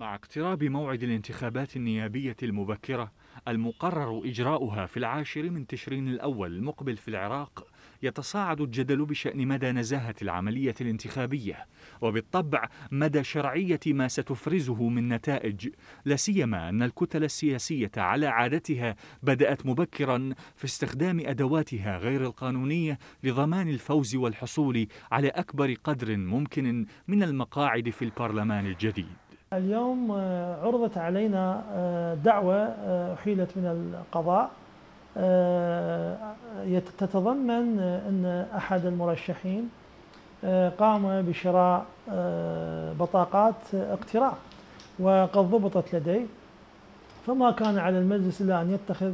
مع اقتراب موعد الانتخابات النيابية المبكرة المقرر إجراؤها في العاشر من تشرين الأول المقبل في العراق يتصاعد الجدل بشأن مدى نزاهة العملية الانتخابية وبالطبع مدى شرعية ما ستفرزه من نتائج لا سيما أن الكتل السياسية على عادتها بدأت مبكرا في استخدام أدواتها غير القانونية لضمان الفوز والحصول على أكبر قدر ممكن من المقاعد في البرلمان الجديد اليوم آه، عرضت علينا آه، دعوة آه، أحيلت من القضاء تتضمن أن أحد المرشحين قام بشراء بطاقات اقتراع وقد ضبطت لديه فما كان على المجلس إلا أن يتخذ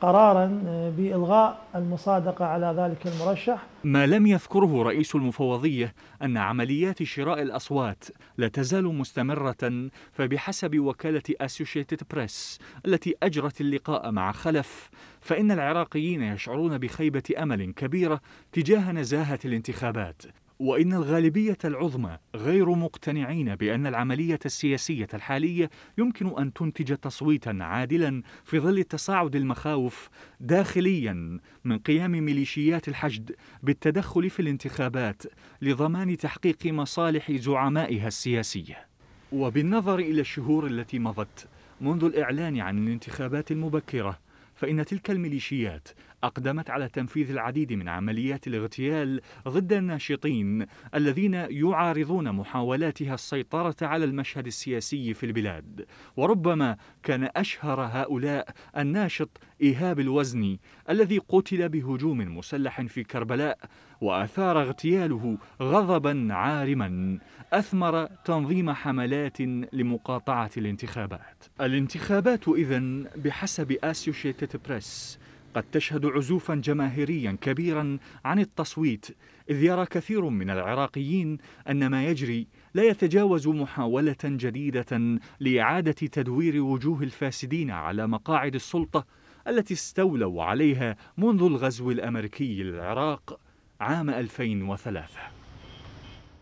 قرارا آه، بالغاء المصادقه على ذلك المرشح. ما لم يذكره رئيس المفوضيه ان عمليات شراء الاصوات لا تزال مستمره فبحسب وكاله اسوشيتد بريس التي اجرت اللقاء مع خلف فان العراقيين يشعرون بخيبه امل كبيره تجاه نزاهه الانتخابات وإن الغالبية العظمى غير مقتنعين بأن العملية السياسية الحالية يمكن أن تنتج تصويتا عادلا في ظل تصاعد المخاوف داخليا من قيام ميليشيات الحشد بالتدخل في الانتخابات لضمان تحقيق مصالح زعمائها السياسية. وبالنظر إلى الشهور التي مضت منذ الإعلان عن الانتخابات المبكرة فإن تلك الميليشيات أقدمت على تنفيذ العديد من عمليات الاغتيال ضد الناشطين الذين يعارضون محاولاتها السيطرة على المشهد السياسي في البلاد وربما كان أشهر هؤلاء الناشط إيهاب الوزني الذي قتل بهجوم مسلح في كربلاء وأثار اغتياله غضبا عارما أثمر تنظيم حملات لمقاطعة الانتخابات الانتخابات إذن بحسب أسوشيتد بريس قد تشهد عزوفا جماهيريا كبيرا عن التصويت إذ يرى كثير من العراقيين أن ما يجري لا يتجاوز محاولة جديدة لإعادة تدوير وجوه الفاسدين على مقاعد السلطة التي استولوا عليها منذ الغزو الأمريكي للعراق عام 2003